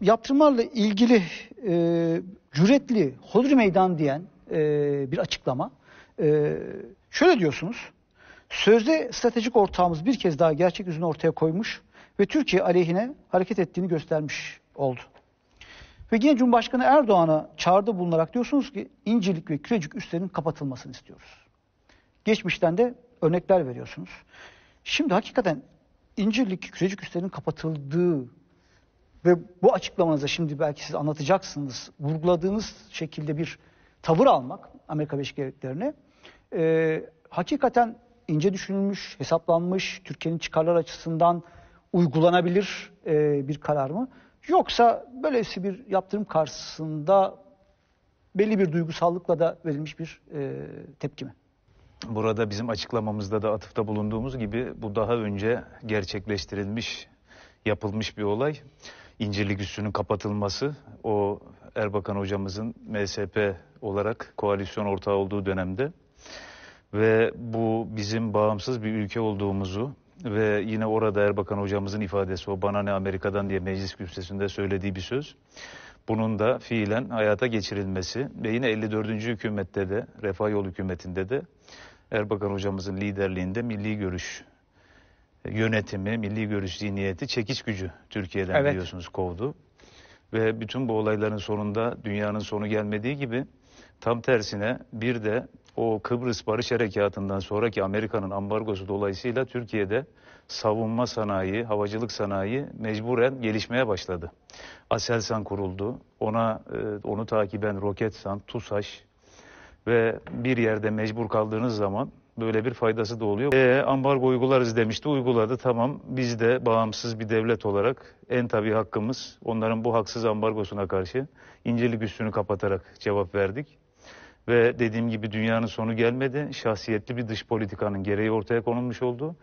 Yaptırmalarla ilgili e, cüretli hodri meydan diyen e, bir açıklama. E, şöyle diyorsunuz. Sözde stratejik ortağımız bir kez daha gerçek yüzünü ortaya koymuş ve Türkiye aleyhine hareket ettiğini göstermiş oldu. Ve yine Cumhurbaşkanı Erdoğan'a çağrıda bulunarak diyorsunuz ki İncirlik ve Kürecik üslerinin kapatılmasını istiyoruz. Geçmişten de örnekler veriyorsunuz. Şimdi hakikaten İncirlik, Kürecik üslerinin kapatıldığı ve bu açıklamanıza şimdi belki siz anlatacaksınız vurguladığınız şekilde bir tavır almak Amerika Birleşik Devletleri'ne e, hakikaten ince düşünülmüş, hesaplanmış, Türkiye'nin çıkarlar açısından uygulanabilir e, bir karar mı? Yoksa böylesi bir yaptırım karşısında belli bir duygusallıkla da verilmiş bir e, tepki mi? Burada bizim açıklamamızda da atıfta bulunduğumuz gibi bu daha önce gerçekleştirilmiş, yapılmış bir olay. İncirlik Üssü'nün kapatılması o Erbakan hocamızın MSP olarak koalisyon ortağı olduğu dönemde ve bu bizim bağımsız bir ülke olduğumuzu ve yine orada Erbakan hocamızın ifadesi o bana ne Amerika'dan diye meclis kürsüsünde söylediği bir söz. Bunun da fiilen hayata geçirilmesi ve yine 54. hükümette de Refah Yol hükümetinde de Erbakan hocamızın liderliğinde milli görüş yönetimi, milli görüş zihniyeti çekiş gücü Türkiye'den evet. biliyorsunuz kovdu. Ve bütün bu olayların sonunda dünyanın sonu gelmediği gibi tam tersine bir de o Kıbrıs Barış Harekatı'ndan sonraki Amerika'nın ambargosu dolayısıyla Türkiye'de savunma sanayi, havacılık sanayi mecburen gelişmeye başladı. Aselsan kuruldu. Ona e, onu takiben Roketsan, TUSAŞ ve bir yerde mecbur kaldığınız zaman böyle bir faydası da oluyor. E, ambargo uygularız demişti, uyguladı. Tamam biz de bağımsız bir devlet olarak en tabii hakkımız onların bu haksız ambargosuna karşı incelik üstünü kapatarak cevap verdik. Ve dediğim gibi dünyanın sonu gelmedi. Şahsiyetli bir dış politikanın gereği ortaya konulmuş oldu.